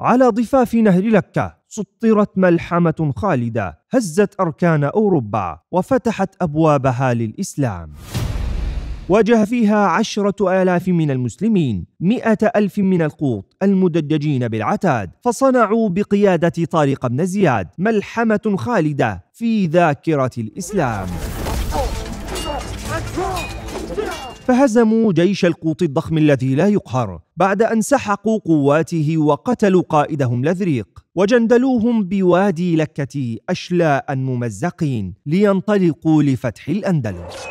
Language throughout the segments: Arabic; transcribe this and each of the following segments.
على ضفاف نهر لكة سطرت ملحمة خالدة هزت أركان أوروبا وفتحت أبوابها للإسلام واجه فيها عشرة آلاف من المسلمين مئة ألف من القوط المدججين بالعتاد فصنعوا بقيادة طارق بن زياد ملحمة خالدة في ذاكرة الإسلام فهزموا جيش القوط الضخم الذي لا يقهر بعد أن سحقوا قواته وقتلوا قائدهم لذريق وجندلوهم بوادي لكة أشلاء ممزقين لينطلقوا لفتح الأندلس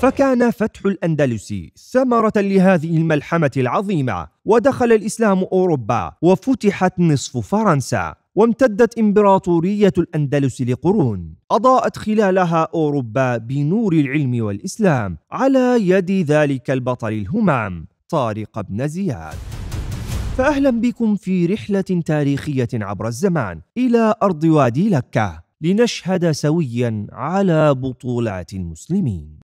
فكان فتح الأندلس ثمرة لهذه الملحمة العظيمة ودخل الإسلام أوروبا وفتحت نصف فرنسا وامتدت إمبراطورية الأندلس لقرون أضاءت خلالها أوروبا بنور العلم والإسلام على يد ذلك البطل الهمام طارق بن زياد فأهلا بكم في رحلة تاريخية عبر الزمان إلى أرض وادي لكة لنشهد سويا على بطولات المسلمين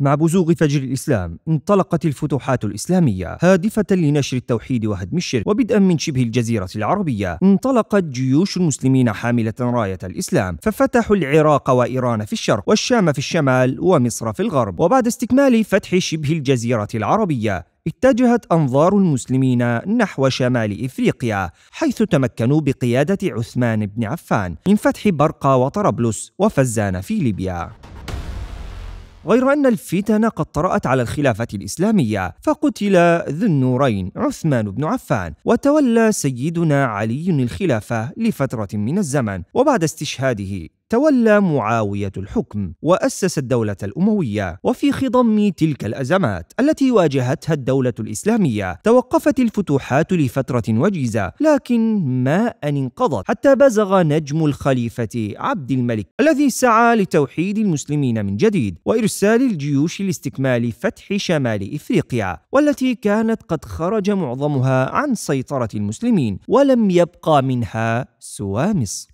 مع بزوغ فجر الإسلام انطلقت الفتوحات الإسلامية هادفة لنشر التوحيد وهدم الشرك وبدءا من شبه الجزيرة العربية انطلقت جيوش المسلمين حاملة راية الإسلام ففتحوا العراق وإيران في الشرق والشام في الشمال ومصر في الغرب وبعد استكمال فتح شبه الجزيرة العربية اتجهت أنظار المسلمين نحو شمال إفريقيا حيث تمكنوا بقيادة عثمان بن عفان من فتح برقة وطرابلس وفزان في ليبيا غير أن الفتن قد طرأت على الخلافة الإسلامية فقتل ذو النورين عثمان بن عفان وتولى سيدنا علي الخلافة لفترة من الزمن وبعد استشهاده تولى معاوية الحكم وأسس الدولة الأموية وفي خضم تلك الأزمات التي واجهتها الدولة الإسلامية توقفت الفتوحات لفترة وجيزة لكن ما أن انقضت حتى بزغ نجم الخليفة عبد الملك الذي سعى لتوحيد المسلمين من جديد وإرسال الجيوش لاستكمال فتح شمال إفريقيا والتي كانت قد خرج معظمها عن سيطرة المسلمين ولم يبقى منها سوى مصر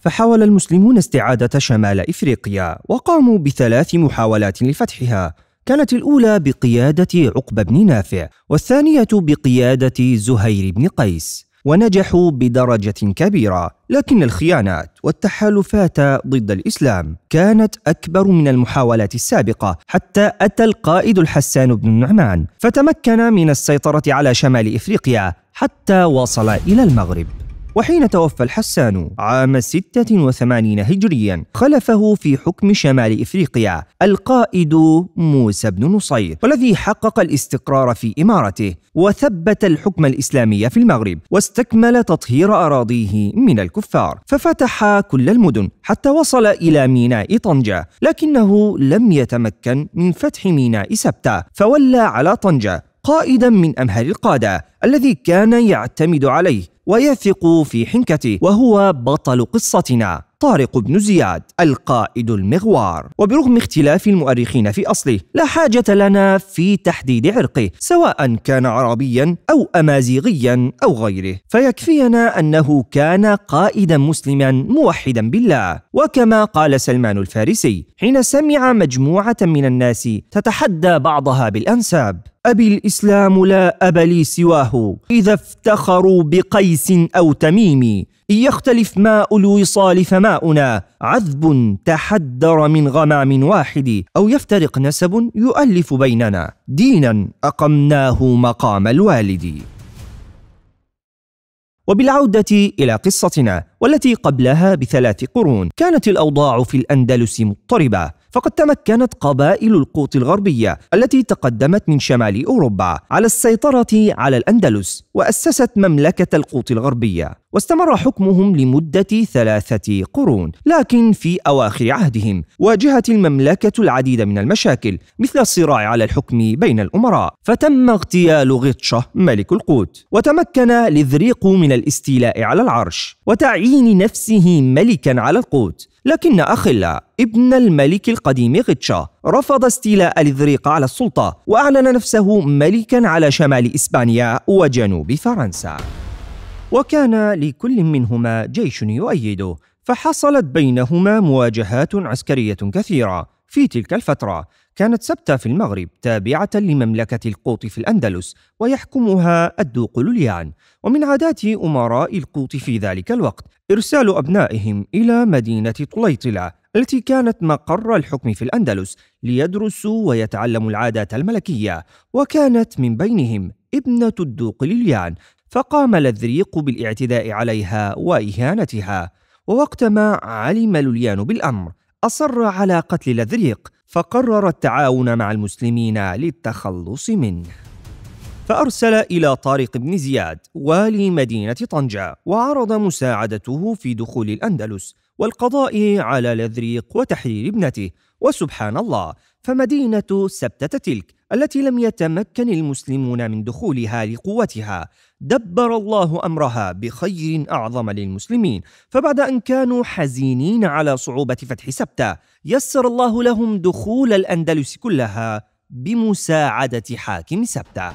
فحاول المسلمون استعادة شمال إفريقيا وقاموا بثلاث محاولات لفتحها كانت الأولى بقيادة عقبة بن نافع والثانية بقيادة زهير بن قيس ونجحوا بدرجة كبيرة، لكن الخيانات والتحالفات ضد الإسلام كانت أكبر من المحاولات السابقة، حتى أتى القائد الحسان بن النعمان، فتمكن من السيطرة على شمال إفريقيا حتى وصل إلى المغرب. وحين توفى الحسان عام 86 هجريا خلفه في حكم شمال إفريقيا القائد موسى بن نصير والذي حقق الاستقرار في إمارته وثبت الحكم الإسلامي في المغرب واستكمل تطهير أراضيه من الكفار ففتح كل المدن حتى وصل إلى ميناء طنجة لكنه لم يتمكن من فتح ميناء سبتة فولى على طنجة قائدا من امهر القاده الذي كان يعتمد عليه ويثق في حنكته وهو بطل قصتنا طارق بن زياد القائد المغوار وبرغم اختلاف المؤرخين في أصله لا حاجة لنا في تحديد عرقه سواء كان عربيا أو أمازيغيا أو غيره فيكفينا أنه كان قائدا مسلما موحدا بالله وكما قال سلمان الفارسي حين سمع مجموعة من الناس تتحدى بعضها بالأنساب أبي الإسلام لا أب لي سواه إذا افتخروا بقيس أو تميمي يختلف ماء الوصال فماؤنا عذب تحدر من غمام واحد أو يفترق نسب يؤلف بيننا دينا أقمناه مقام الوالد وبالعودة إلى قصتنا والتي قبلها بثلاث قرون كانت الأوضاع في الأندلس مضطربة فقد تمكنت قبائل القوط الغربية التي تقدمت من شمال أوروبا على السيطرة على الأندلس وأسست مملكة القوط الغربية واستمر حكمهم لمدة ثلاثة قرون لكن في أواخر عهدهم واجهت المملكة العديد من المشاكل مثل الصراع على الحكم بين الأمراء فتم اغتيال غطشة ملك القوت وتمكن لذريق من الاستيلاء على العرش وتعيين نفسه ملكا على القوت لكن أخلا ابن الملك القديم غتشا رفض استيلاء لذريق على السلطة وأعلن نفسه ملكا على شمال إسبانيا وجنوب فرنسا وكان لكل منهما جيش يؤيده فحصلت بينهما مواجهات عسكريه كثيره في تلك الفتره كانت سبتة في المغرب تابعة لمملكة القوط في الأندلس ويحكمها الدوق لليان ومن عادات أمراء القوط في ذلك الوقت إرسال أبنائهم إلى مدينة طليطلة التي كانت مقر الحكم في الأندلس ليدرسوا ويتعلموا العادات الملكية وكانت من بينهم ابنة الدوق لليان فقام لذريق بالاعتداء عليها وإهانتها ووقتما علم لوليان بالأمر أصر على قتل لذريق فقرر التعاون مع المسلمين للتخلص منه فأرسل إلى طارق بن زياد والي مدينة طنجة وعرض مساعدته في دخول الأندلس والقضاء على لذريق وتحرير ابنته وسبحان الله فمدينة سبتة تلك التي لم يتمكن المسلمون من دخولها لقوتها دبر الله امرها بخير اعظم للمسلمين فبعد ان كانوا حزينين على صعوبه فتح سبته يسر الله لهم دخول الاندلس كلها بمساعده حاكم سبته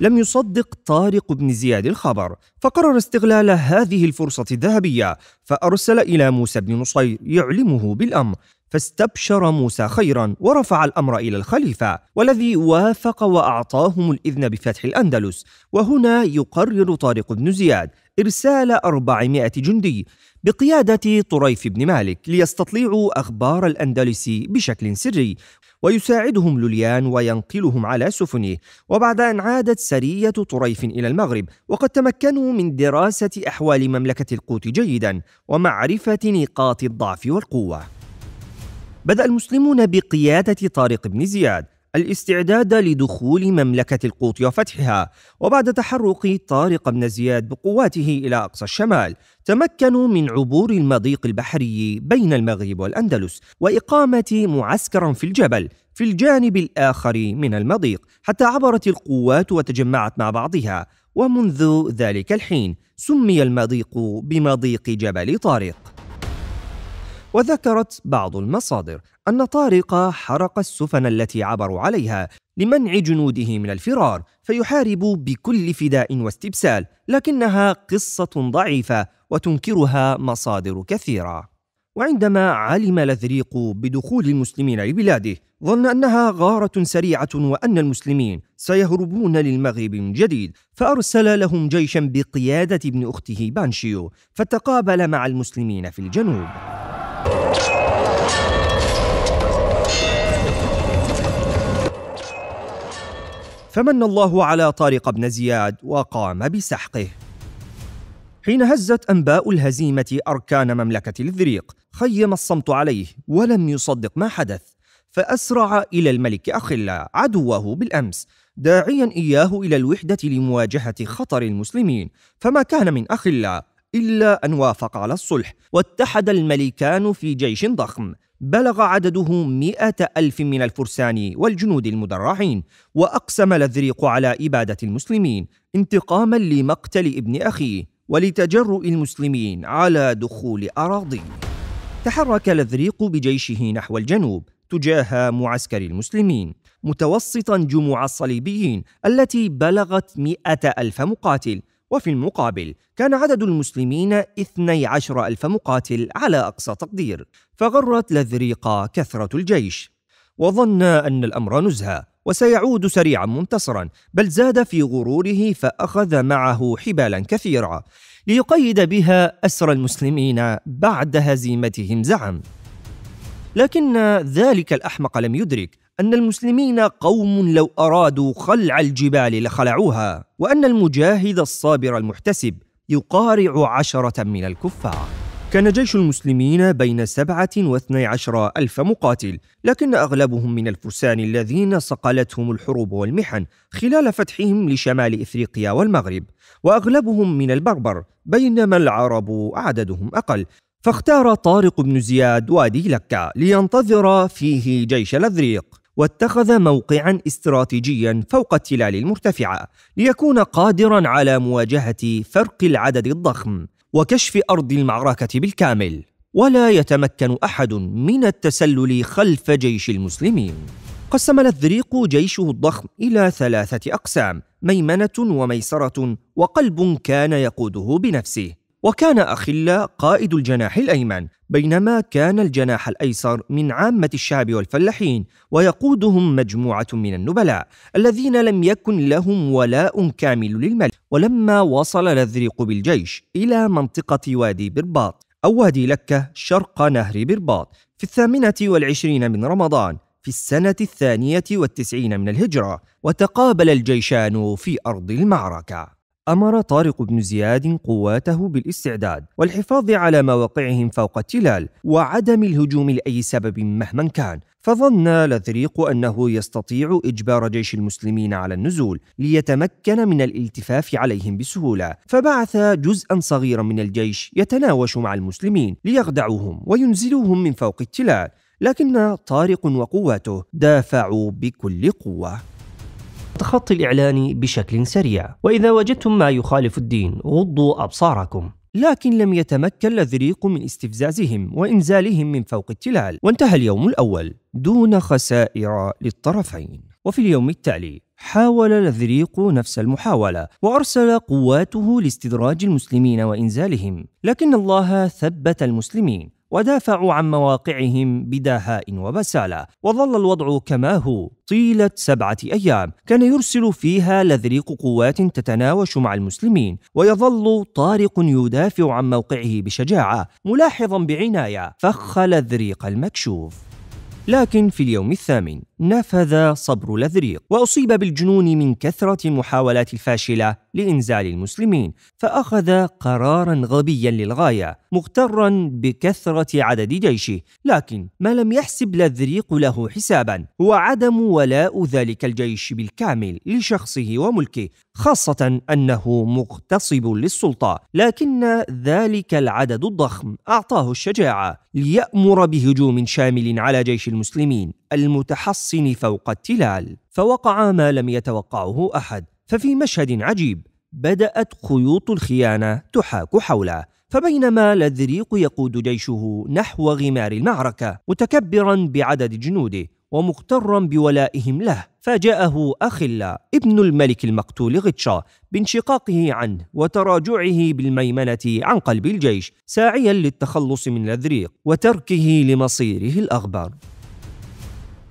لم يصدق طارق بن زياد الخبر فقرر استغلال هذه الفرصة الذهبية فأرسل إلى موسى بن نصير يعلمه بالأمر فاستبشر موسى خيرا ورفع الامر الى الخليفه والذي وافق واعطاهم الاذن بفتح الاندلس وهنا يقرر طارق بن زياد ارسال 400 جندي بقياده طريف بن مالك ليستطلعوا اخبار الاندلس بشكل سري ويساعدهم لوليان وينقلهم على سفنه وبعد أن عادت سرية طريف إلى المغرب وقد تمكنوا من دراسة أحوال مملكة القوت جيدا ومعرفة نقاط الضعف والقوة بدأ المسلمون بقيادة طارق بن زياد الاستعداد لدخول مملكة القوط وفتحها، وبعد تحرك طارق بن زياد بقواته إلى أقصى الشمال، تمكنوا من عبور المضيق البحري بين المغرب والأندلس، وإقامة معسكرا في الجبل في الجانب الآخر من المضيق، حتى عبرت القوات وتجمعت مع بعضها، ومنذ ذلك الحين سمي المضيق بمضيق جبل طارق. وذكرت بعض المصادر أن طارق حرق السفن التي عبروا عليها لمنع جنوده من الفرار فيحارب بكل فداء واستبسال لكنها قصة ضعيفة وتنكرها مصادر كثيرة وعندما علم لذريق بدخول المسلمين لبلاده ظن أنها غارة سريعة وأن المسلمين سيهربون للمغرب من جديد فأرسل لهم جيشا بقيادة ابن أخته بانشيو فتقابل مع المسلمين في الجنوب فمن الله على طارق بن زياد وقام بسحقه حين هزت أنباء الهزيمة أركان مملكة الذريق خيم الصمت عليه ولم يصدق ما حدث فأسرع إلى الملك أخلا عدوه بالأمس داعيا إياه إلى الوحدة لمواجهة خطر المسلمين فما كان من أخلا إلا أن وافق على الصلح واتحد الملكان في جيش ضخم بلغ عدده مئة ألف من الفرسان والجنود المدرعين وأقسم لذريق على إبادة المسلمين انتقاما لمقتل ابن أخيه ولتجرؤ المسلمين على دخول أراضيه تحرك لذريق بجيشه نحو الجنوب تجاه معسكر المسلمين متوسطا جموع الصليبيين التي بلغت مئة ألف مقاتل وفي المقابل كان عدد المسلمين 12 ألف مقاتل على أقصى تقدير فغرت لذريقة كثرة الجيش وظن أن الأمر نزهة وسيعود سريعا منتصرا بل زاد في غروره فأخذ معه حبالا كثيرة ليقيد بها أسر المسلمين بعد هزيمتهم زعم لكن ذلك الأحمق لم يدرك أن المسلمين قوم لو أرادوا خلع الجبال لخلعوها وأن المجاهد الصابر المحتسب يقارع عشرة من الكفار كان جيش المسلمين بين سبعة واثني عشر ألف مقاتل لكن أغلبهم من الفرسان الذين صقلتهم الحروب والمحن خلال فتحهم لشمال إفريقيا والمغرب وأغلبهم من البربر بينما العرب عددهم أقل فاختار طارق بن زياد وادي لكة لينتظر فيه جيش الأذريق واتخذ موقعا استراتيجيا فوق التلال المرتفعه ليكون قادرا على مواجهه فرق العدد الضخم وكشف ارض المعركه بالكامل ولا يتمكن احد من التسلل خلف جيش المسلمين قسم الذريق جيشه الضخم الى ثلاثه اقسام ميمنه وميسره وقلب كان يقوده بنفسه وكان أخلا قائد الجناح الأيمن بينما كان الجناح الأيسر من عامة الشعب والفلاحين ويقودهم مجموعة من النبلاء الذين لم يكن لهم ولاء كامل للملك ولما وصل لذريق بالجيش إلى منطقة وادي برباط أو وادي لكة شرق نهر برباط في الثامنة والعشرين من رمضان في السنة الثانية والتسعين من الهجرة وتقابل الجيشان في أرض المعركة أمر طارق بن زياد قواته بالاستعداد والحفاظ على مواقعهم فوق التلال وعدم الهجوم لأي سبب مهما كان فظن لذريق أنه يستطيع إجبار جيش المسلمين على النزول ليتمكن من الالتفاف عليهم بسهولة فبعث جزءا صغيرا من الجيش يتناوش مع المسلمين ليخدعوهم وينزلوهم من فوق التلال لكن طارق وقواته دافعوا بكل قوه التخطي الإعلاني بشكل سريع وإذا وجدتم ما يخالف الدين غضوا أبصاركم لكن لم يتمكن لذريق من استفزازهم وإنزالهم من فوق التلال وانتهى اليوم الأول دون خسائر للطرفين وفي اليوم التالي حاول لذريق نفس المحاولة وأرسل قواته لاستدراج المسلمين وإنزالهم لكن الله ثبت المسلمين ودافعوا عن مواقعهم بدهاء وبسالة وظل الوضع كما هو طيلة سبعة أيام كان يرسل فيها لذريق قوات تتناوش مع المسلمين ويظل طارق يدافع عن موقعه بشجاعة ملاحظا بعناية فخ لذريق المكشوف لكن في اليوم الثامن نفذ صبر لذريق وأصيب بالجنون من كثرة المحاولات الفاشلة لإنزال المسلمين فأخذ قرارا غبيا للغاية مغترا بكثرة عدد جيشه لكن ما لم يحسب لذريق له حسابا هو عدم ولاء ذلك الجيش بالكامل لشخصه وملكه خاصة أنه مغتصب للسلطة لكن ذلك العدد الضخم أعطاه الشجاعة ليأمر بهجوم شامل على جيش المسلمين المتحصن فوق التلال فوقع ما لم يتوقعه احد ففي مشهد عجيب بدات خيوط الخيانه تحاك حوله فبينما لذريق يقود جيشه نحو غمار المعركه متكبرا بعدد جنوده ومغترا بولائهم له فجاءه أخلا ابن الملك المقتول غتشا بانشقاقه عنه وتراجعه بالميمنة عن قلب الجيش ساعيا للتخلص من لذريق وتركه لمصيره الاغبر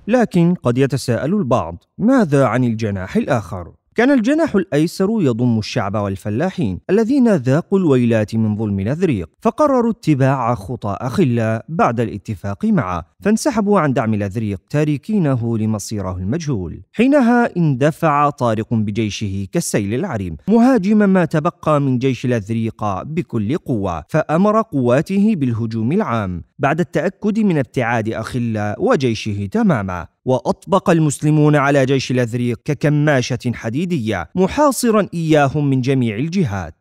لكن قد يتساءل البعض ماذا عن الجناح الآخر؟ كان الجناح الأيسر يضم الشعب والفلاحين الذين ذاقوا الويلات من ظلم الاذريق فقرروا اتباع خطى أخلا بعد الاتفاق معه فانسحبوا عن دعم الاذريق تاركينه لمصيره المجهول حينها اندفع طارق بجيشه كالسيل العريم مهاجما ما تبقى من جيش الاذريق بكل قوة فأمر قواته بالهجوم العام بعد التأكد من ابتعاد أخلا وجيشه تماما وأطبق المسلمون على جيش الأذريق ككماشة حديدية محاصرا إياهم من جميع الجهات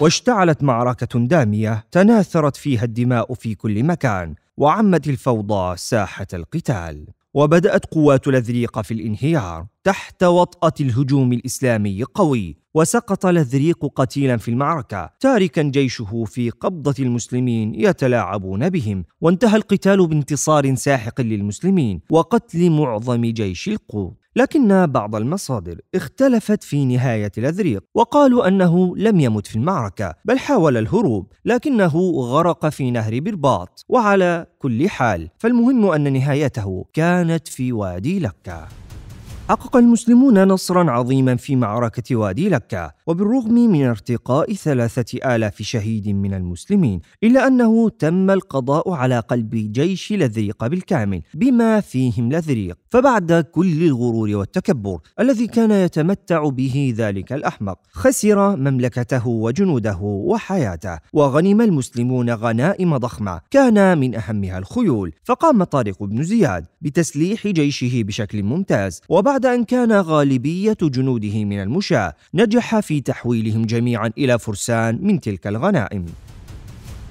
واشتعلت معركة دامية تناثرت فيها الدماء في كل مكان وعمت الفوضى ساحة القتال وبدأت قوات الأذريق في الانهيار تحت وطأة الهجوم الإسلامي القوي وسقط لذريق قتيلا في المعركة تاركا جيشه في قبضة المسلمين يتلاعبون بهم وانتهى القتال بانتصار ساحق للمسلمين وقتل معظم جيش القوط لكن بعض المصادر اختلفت في نهاية الأذريق وقالوا أنه لم يمت في المعركة بل حاول الهروب لكنه غرق في نهر برباط وعلى كل حال فالمهم أن نهايته كانت في وادي لكة حقق المسلمون نصرا عظيما في معركة وادي لكة وبالرغم من ارتقاء ثلاثة آلاف شهيد من المسلمين إلا أنه تم القضاء على قلب جيش لذريق بالكامل بما فيهم لذريق فبعد كل الغرور والتكبر الذي كان يتمتع به ذلك الأحمق خسر مملكته وجنوده وحياته وغنم المسلمون غنائم ضخمة كان من أهمها الخيول فقام طارق بن زياد بتسليح جيشه بشكل ممتاز وبعد بعد أن كان غالبية جنوده من المشاة نجح في تحويلهم جميعا إلى فرسان من تلك الغنائم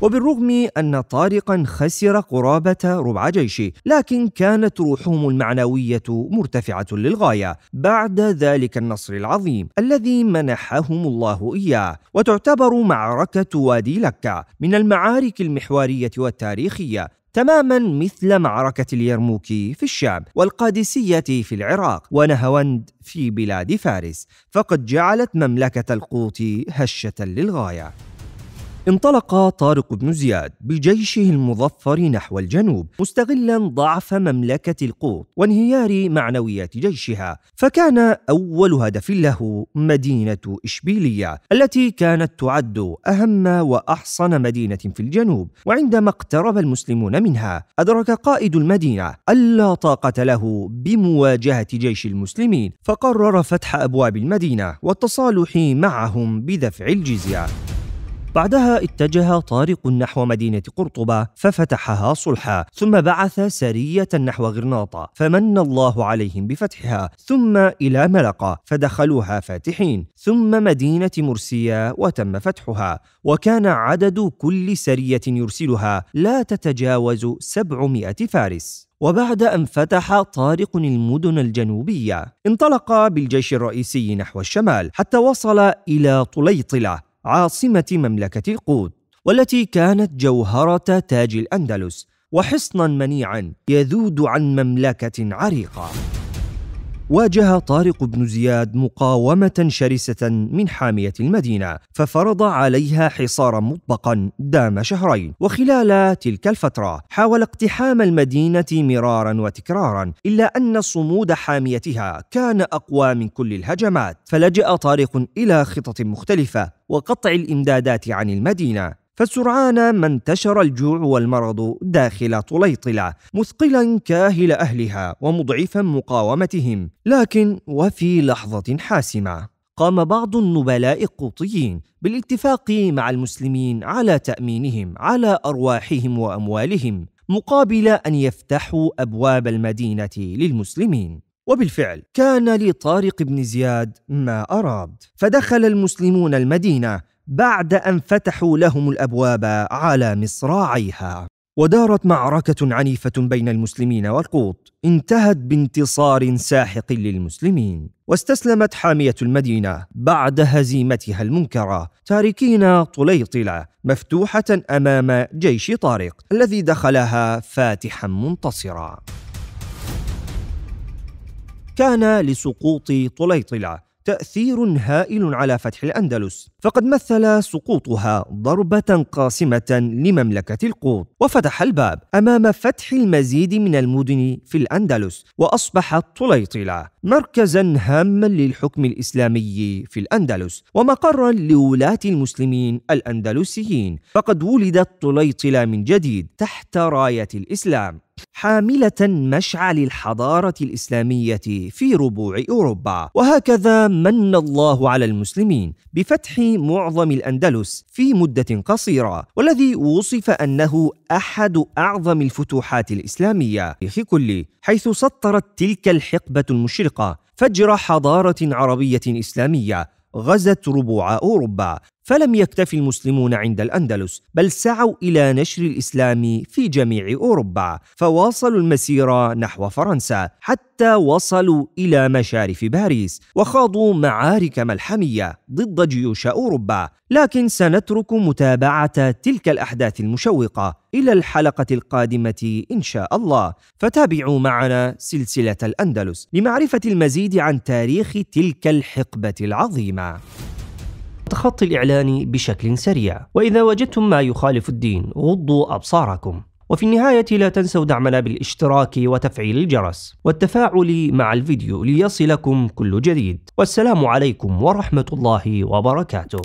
وبالرغم أن طارقا خسر قرابة ربع جيشه لكن كانت روحهم المعنوية مرتفعة للغاية بعد ذلك النصر العظيم الذي منحهم الله إياه وتعتبر معركة وادي لكة من المعارك المحورية والتاريخية تماما مثل معركة اليرموك في الشام والقادسية في العراق ونهوند في بلاد فارس فقد جعلت مملكة القوط هشة للغاية انطلق طارق بن زياد بجيشه المظفر نحو الجنوب مستغلا ضعف مملكة القوط وانهيار معنويات جيشها فكان أول هدف له مدينة إشبيلية التي كانت تعد أهم وأحصن مدينة في الجنوب وعندما اقترب المسلمون منها أدرك قائد المدينة ألا طاقة له بمواجهة جيش المسلمين فقرر فتح أبواب المدينة والتصالح معهم بدفع الجزية بعدها اتجه طارق نحو مدينة قرطبة ففتحها صلحا ثم بعث سرية نحو غرناطة فمن الله عليهم بفتحها ثم إلى ملقة فدخلوها فاتحين ثم مدينة مرسية وتم فتحها وكان عدد كل سرية يرسلها لا تتجاوز سبعمائة فارس وبعد أن فتح طارق المدن الجنوبية انطلق بالجيش الرئيسي نحو الشمال حتى وصل إلى طليطلة عاصمة مملكة القوط والتي كانت جوهرة تاج الأندلس وحصنا منيعا يذود عن مملكة عريقة واجه طارق بن زياد مقاومة شرسة من حامية المدينة ففرض عليها حصارا مطبقا دام شهرين وخلال تلك الفترة حاول اقتحام المدينة مرارا وتكرارا إلا أن صمود حاميتها كان أقوى من كل الهجمات فلجأ طارق إلى خطط مختلفة وقطع الإمدادات عن المدينة فسرعان ما انتشر الجوع والمرض داخل طليطلة مثقلا كاهل أهلها ومضعفا مقاومتهم لكن وفي لحظة حاسمة قام بعض النبلاء القوطيين بالاتفاق مع المسلمين على تأمينهم على أرواحهم وأموالهم مقابل أن يفتحوا أبواب المدينة للمسلمين وبالفعل كان لطارق بن زياد ما أراد فدخل المسلمون المدينة بعد أن فتحوا لهم الأبواب على مصراعيها ودارت معركة عنيفة بين المسلمين والقوط انتهت بانتصار ساحق للمسلمين واستسلمت حامية المدينة بعد هزيمتها المنكرة تاركين طليطلة مفتوحة أمام جيش طارق الذي دخلها فاتحا منتصرا كان لسقوط طليطلة تأثير هائل على فتح الأندلس فقد مثل سقوطها ضربة قاسمة لمملكة القوط وفتح الباب أمام فتح المزيد من المدن في الأندلس وأصبحت طليطلة مركزا هاما للحكم الإسلامي في الأندلس ومقرا لولاة المسلمين الأندلسيين فقد ولدت طليطلة من جديد تحت راية الإسلام حاملة مشعل الحضارة الإسلامية في ربوع أوروبا وهكذا من الله على المسلمين بفتح معظم الأندلس في مدة قصيرة والذي وصف أنه أحد أعظم الفتوحات الإسلامية في كل حيث سطرت تلك الحقبة المشرقة فجر حضارة عربية إسلامية غزت ربوع أوروبا فلم يكتف المسلمون عند الأندلس بل سعوا إلى نشر الإسلام في جميع أوروبا فواصلوا المسيرة نحو فرنسا حتى وصلوا إلى مشارف باريس وخاضوا معارك ملحمية ضد جيوش أوروبا لكن سنترك متابعة تلك الأحداث المشوقة إلى الحلقة القادمة إن شاء الله فتابعوا معنا سلسلة الأندلس لمعرفة المزيد عن تاريخ تلك الحقبة العظيمة التخطي الإعلاني بشكل سريع وإذا وجدتم ما يخالف الدين غضوا أبصاركم وفي النهاية لا تنسوا دعمنا بالاشتراك وتفعيل الجرس والتفاعل مع الفيديو ليصلكم كل جديد والسلام عليكم ورحمة الله وبركاته